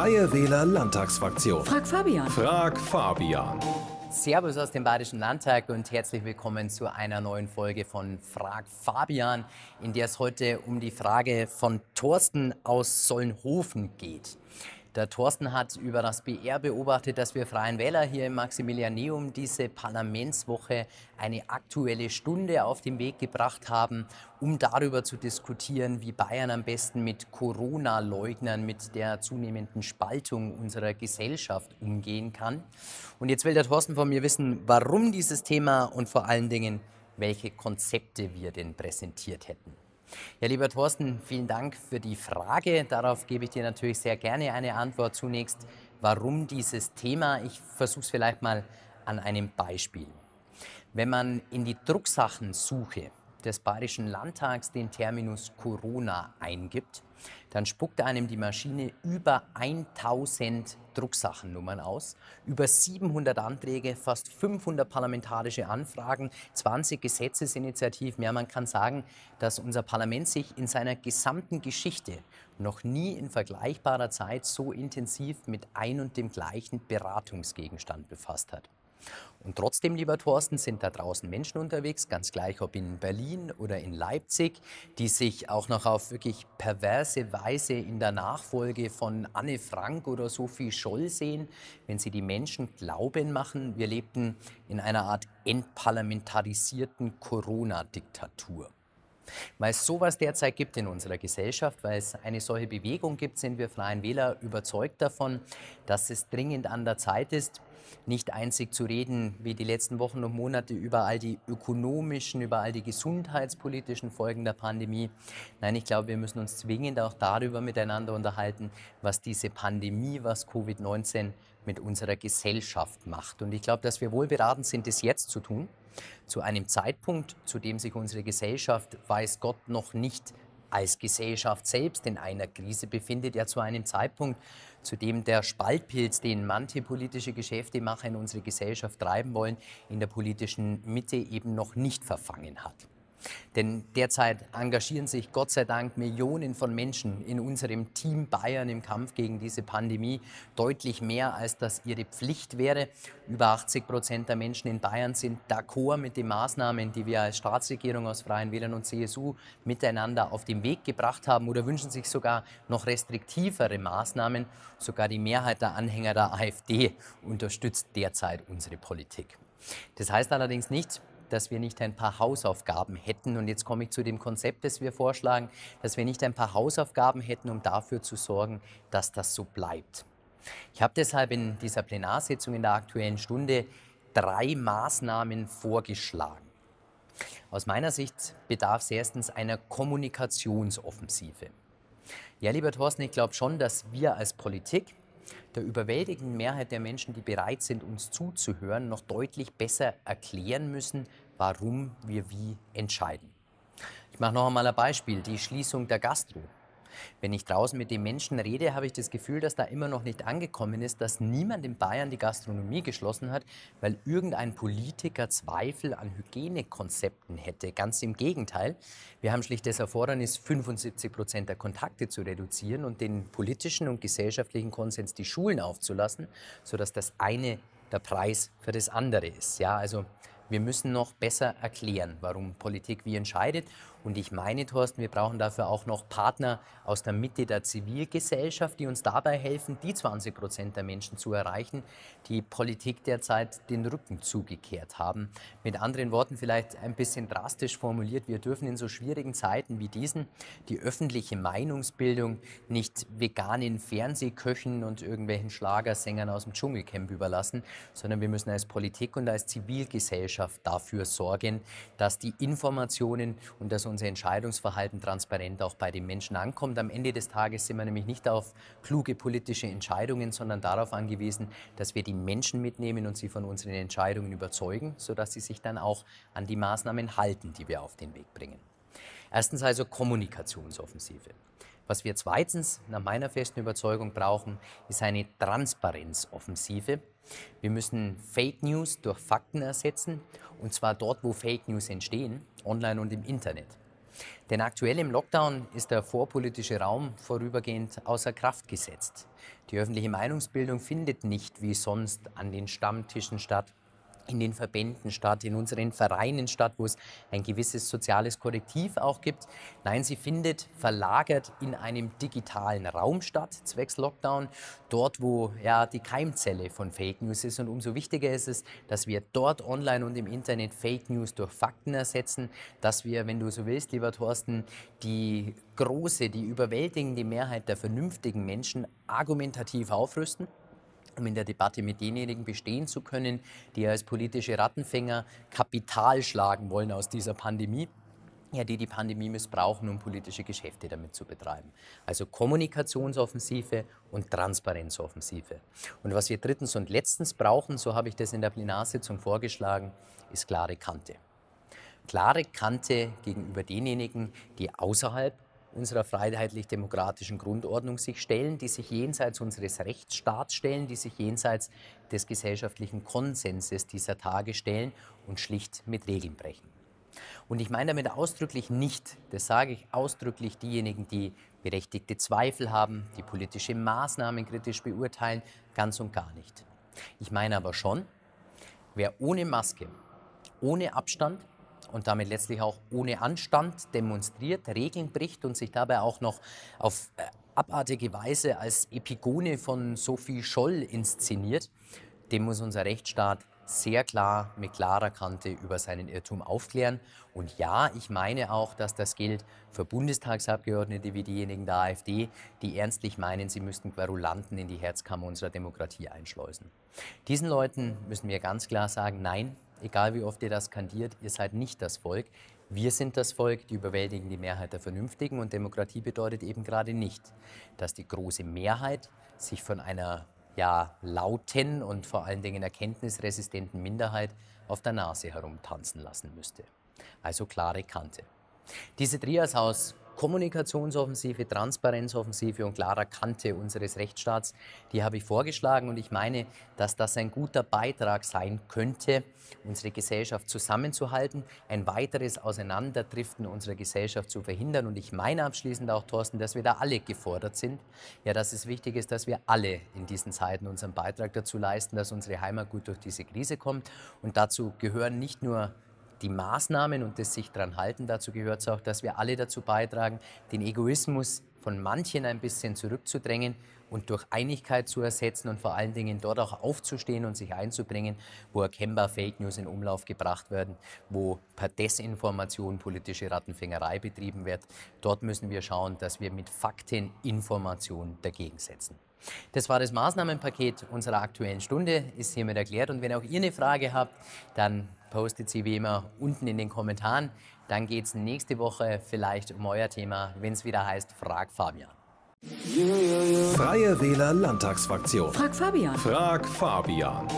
Freie Wähler Landtagsfraktion. Frag Fabian. Frag Fabian. Servus aus dem Bayerischen Landtag und herzlich willkommen zu einer neuen Folge von Frag Fabian, in der es heute um die Frage von Thorsten aus Sollenhofen geht. Der Thorsten hat über das BR beobachtet, dass wir Freien Wähler hier im Maximilianeum diese Parlamentswoche eine aktuelle Stunde auf den Weg gebracht haben, um darüber zu diskutieren, wie Bayern am besten mit Corona-Leugnern, mit der zunehmenden Spaltung unserer Gesellschaft umgehen kann. Und jetzt will der Thorsten von mir wissen, warum dieses Thema und vor allen Dingen, welche Konzepte wir denn präsentiert hätten. Ja, lieber Thorsten, vielen Dank für die Frage. Darauf gebe ich dir natürlich sehr gerne eine Antwort. Zunächst, warum dieses Thema? Ich versuche es vielleicht mal an einem Beispiel. Wenn man in die Drucksachensuche des Bayerischen Landtags den Terminus Corona eingibt, dann spuckt einem die Maschine über 1000 Drucksachennummern aus, über 700 Anträge, fast 500 parlamentarische Anfragen, 20 Gesetzesinitiativen. Ja, man kann sagen, dass unser Parlament sich in seiner gesamten Geschichte noch nie in vergleichbarer Zeit so intensiv mit ein und dem gleichen Beratungsgegenstand befasst hat. Und trotzdem, lieber Thorsten, sind da draußen Menschen unterwegs, ganz gleich ob in Berlin oder in Leipzig, die sich auch noch auf wirklich perverse Weise in der Nachfolge von Anne Frank oder Sophie Scholl sehen, wenn sie die Menschen glauben machen, wir lebten in einer Art entparlamentarisierten Corona-Diktatur. Weil es sowas derzeit gibt in unserer Gesellschaft, weil es eine solche Bewegung gibt, sind wir Freien Wähler überzeugt davon, dass es dringend an der Zeit ist, nicht einzig zu reden, wie die letzten Wochen und Monate über all die ökonomischen, über all die gesundheitspolitischen Folgen der Pandemie. Nein, ich glaube, wir müssen uns zwingend auch darüber miteinander unterhalten, was diese Pandemie, was Covid-19 mit unserer Gesellschaft macht. Und ich glaube, dass wir wohl beraten sind, das jetzt zu tun. Zu einem Zeitpunkt, zu dem sich unsere Gesellschaft, weiß Gott, noch nicht als Gesellschaft selbst in einer Krise befindet, ja zu einem Zeitpunkt, zu dem der Spaltpilz, den manche politische Geschäftemacher in unsere Gesellschaft treiben wollen, in der politischen Mitte eben noch nicht verfangen hat. Denn derzeit engagieren sich Gott sei Dank Millionen von Menschen in unserem Team Bayern im Kampf gegen diese Pandemie, deutlich mehr als das ihre Pflicht wäre. Über 80 Prozent der Menschen in Bayern sind d'accord mit den Maßnahmen, die wir als Staatsregierung aus Freien Wählern und CSU miteinander auf den Weg gebracht haben oder wünschen sich sogar noch restriktivere Maßnahmen. Sogar die Mehrheit der Anhänger der AfD unterstützt derzeit unsere Politik. Das heißt allerdings nicht, dass wir nicht ein paar Hausaufgaben hätten. Und jetzt komme ich zu dem Konzept, das wir vorschlagen, dass wir nicht ein paar Hausaufgaben hätten, um dafür zu sorgen, dass das so bleibt. Ich habe deshalb in dieser Plenarsitzung in der Aktuellen Stunde drei Maßnahmen vorgeschlagen. Aus meiner Sicht bedarf es erstens einer Kommunikationsoffensive. Ja, lieber Thorsten, ich glaube schon, dass wir als Politik der überwältigenden Mehrheit der Menschen, die bereit sind, uns zuzuhören, noch deutlich besser erklären müssen, warum wir wie entscheiden. Ich mache noch einmal ein Beispiel, die Schließung der Gastro. Wenn ich draußen mit den Menschen rede, habe ich das Gefühl, dass da immer noch nicht angekommen ist, dass niemand in Bayern die Gastronomie geschlossen hat, weil irgendein Politiker Zweifel an Hygienekonzepten hätte. Ganz im Gegenteil. Wir haben schlicht das Erfordernis, 75 Prozent der Kontakte zu reduzieren und den politischen und gesellschaftlichen Konsens, die Schulen aufzulassen, sodass das eine der Preis für das andere ist. Ja, also wir müssen noch besser erklären, warum Politik wie entscheidet. Und ich meine, Thorsten, wir brauchen dafür auch noch Partner aus der Mitte der Zivilgesellschaft, die uns dabei helfen, die 20 Prozent der Menschen zu erreichen, die Politik derzeit den Rücken zugekehrt haben. Mit anderen Worten, vielleicht ein bisschen drastisch formuliert, wir dürfen in so schwierigen Zeiten wie diesen die öffentliche Meinungsbildung nicht veganen Fernsehköchen und irgendwelchen Schlagersängern aus dem Dschungelcamp überlassen, sondern wir müssen als Politik und als Zivilgesellschaft Gesellschaft dafür sorgen, dass die Informationen und dass unser Entscheidungsverhalten transparent auch bei den Menschen ankommt. Am Ende des Tages sind wir nämlich nicht auf kluge politische Entscheidungen, sondern darauf angewiesen, dass wir die Menschen mitnehmen und sie von unseren Entscheidungen überzeugen, sodass sie sich dann auch an die Maßnahmen halten, die wir auf den Weg bringen. Erstens also Kommunikationsoffensive. Was wir zweitens nach meiner festen Überzeugung brauchen, ist eine Transparenzoffensive. Wir müssen Fake News durch Fakten ersetzen, und zwar dort, wo Fake News entstehen, online und im Internet. Denn aktuell im Lockdown ist der vorpolitische Raum vorübergehend außer Kraft gesetzt. Die öffentliche Meinungsbildung findet nicht wie sonst an den Stammtischen statt, in den Verbänden statt, in unseren Vereinen statt, wo es ein gewisses soziales Korrektiv auch gibt. Nein, sie findet verlagert in einem digitalen Raum statt, zwecks Lockdown, dort, wo ja die Keimzelle von Fake News ist. Und umso wichtiger ist es, dass wir dort online und im Internet Fake News durch Fakten ersetzen, dass wir, wenn du so willst, lieber Thorsten, die große, die überwältigende Mehrheit der vernünftigen Menschen argumentativ aufrüsten um in der Debatte mit denjenigen bestehen zu können, die als politische Rattenfänger Kapital schlagen wollen aus dieser Pandemie ja, die die Pandemie missbrauchen, um politische Geschäfte damit zu betreiben. Also Kommunikationsoffensive und Transparenzoffensive. Und was wir drittens und letztens brauchen, so habe ich das in der Plenarsitzung vorgeschlagen, ist klare Kante. Klare Kante gegenüber denjenigen, die außerhalb unserer freiheitlich-demokratischen Grundordnung sich stellen, die sich jenseits unseres Rechtsstaats stellen, die sich jenseits des gesellschaftlichen Konsenses dieser Tage stellen und schlicht mit Regeln brechen. Und ich meine damit ausdrücklich nicht, das sage ich ausdrücklich diejenigen, die berechtigte Zweifel haben, die politische Maßnahmen kritisch beurteilen, ganz und gar nicht. Ich meine aber schon, wer ohne Maske, ohne Abstand und damit letztlich auch ohne Anstand demonstriert, Regeln bricht und sich dabei auch noch auf äh, abartige Weise als Epigone von Sophie Scholl inszeniert, dem muss unser Rechtsstaat sehr klar mit klarer Kante über seinen Irrtum aufklären. Und ja, ich meine auch, dass das gilt für Bundestagsabgeordnete wie diejenigen der AfD, die ernstlich meinen, sie müssten Querulanten in die Herzkammer unserer Demokratie einschleusen. Diesen Leuten müssen wir ganz klar sagen, nein, egal wie oft ihr das skandiert, ihr seid nicht das Volk. Wir sind das Volk, die überwältigen die Mehrheit der Vernünftigen und Demokratie bedeutet eben gerade nicht, dass die große Mehrheit sich von einer ja lauten und vor allen Dingen erkenntnisresistenten Minderheit auf der Nase herumtanzen lassen müsste. Also klare Kante. Diese Trias aus Kommunikationsoffensive, Transparenzoffensive und klarer Kante unseres Rechtsstaats, die habe ich vorgeschlagen und ich meine, dass das ein guter Beitrag sein könnte, unsere Gesellschaft zusammenzuhalten, ein weiteres Auseinanderdriften unserer Gesellschaft zu verhindern und ich meine abschließend auch, Thorsten, dass wir da alle gefordert sind, ja, dass es wichtig ist, dass wir alle in diesen Zeiten unseren Beitrag dazu leisten, dass unsere Heimat gut durch diese Krise kommt und dazu gehören nicht nur die Maßnahmen und das sich dran halten, dazu gehört es auch, dass wir alle dazu beitragen, den Egoismus von manchen ein bisschen zurückzudrängen und durch Einigkeit zu ersetzen und vor allen Dingen dort auch aufzustehen und sich einzubringen, wo erkennbar Fake News in Umlauf gebracht werden, wo per Desinformation politische Rattenfängerei betrieben wird. Dort müssen wir schauen, dass wir mit Fakten Information dagegen setzen. Das war das Maßnahmenpaket unserer Aktuellen Stunde, ist hiermit erklärt. Und wenn auch ihr eine Frage habt, dann postet sie wie immer unten in den Kommentaren. Dann geht es nächste Woche vielleicht um euer Thema, wenn es wieder heißt Frag Fabian. Freie Wähler Landtagsfraktion. Frag Fabian. Frag Fabian.